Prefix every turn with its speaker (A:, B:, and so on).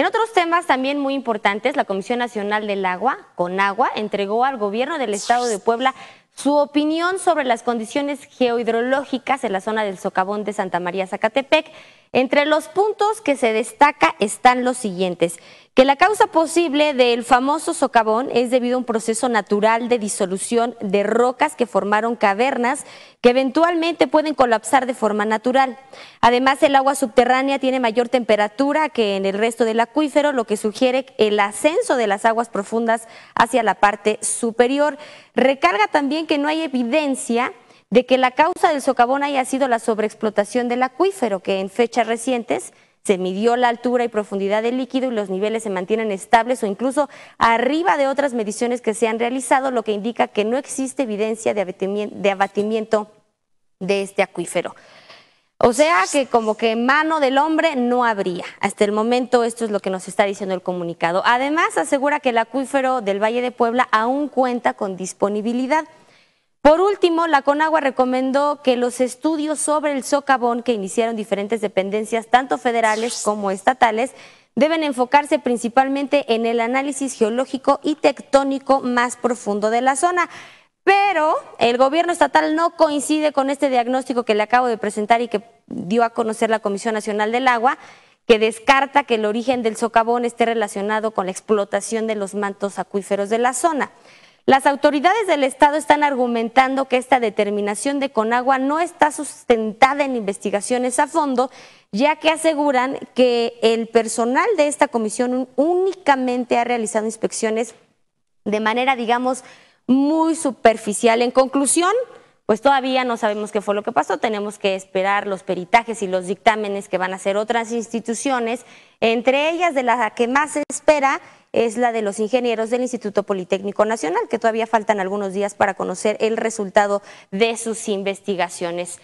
A: En otros temas también muy importantes, la Comisión Nacional del Agua, Agua entregó al gobierno del estado de Puebla su opinión sobre las condiciones geohidrológicas en la zona del socavón de Santa María Zacatepec entre los puntos que se destaca están los siguientes, que la causa posible del famoso socavón es debido a un proceso natural de disolución de rocas que formaron cavernas que eventualmente pueden colapsar de forma natural. Además, el agua subterránea tiene mayor temperatura que en el resto del acuífero, lo que sugiere el ascenso de las aguas profundas hacia la parte superior. Recarga también que no hay evidencia de que la causa del socavón haya sido la sobreexplotación del acuífero, que en fechas recientes se midió la altura y profundidad del líquido y los niveles se mantienen estables o incluso arriba de otras mediciones que se han realizado, lo que indica que no existe evidencia de abatimiento de, este acuífero. O sea que como que mano del hombre no habría. Hasta el momento esto es lo que nos está diciendo el comunicado. Además asegura que el acuífero del Valle de Puebla aún cuenta con disponibilidad por último, la Conagua recomendó que los estudios sobre el socavón que iniciaron diferentes dependencias, tanto federales como estatales, deben enfocarse principalmente en el análisis geológico y tectónico más profundo de la zona. Pero el gobierno estatal no coincide con este diagnóstico que le acabo de presentar y que dio a conocer la Comisión Nacional del Agua, que descarta que el origen del socavón esté relacionado con la explotación de los mantos acuíferos de la zona. Las autoridades del Estado están argumentando que esta determinación de Conagua no está sustentada en investigaciones a fondo, ya que aseguran que el personal de esta comisión únicamente ha realizado inspecciones de manera, digamos, muy superficial. En conclusión, pues todavía no sabemos qué fue lo que pasó, tenemos que esperar los peritajes y los dictámenes que van a hacer otras instituciones, entre ellas de la que más se espera es la de los ingenieros del Instituto Politécnico Nacional, que todavía faltan algunos días para conocer el resultado de sus investigaciones.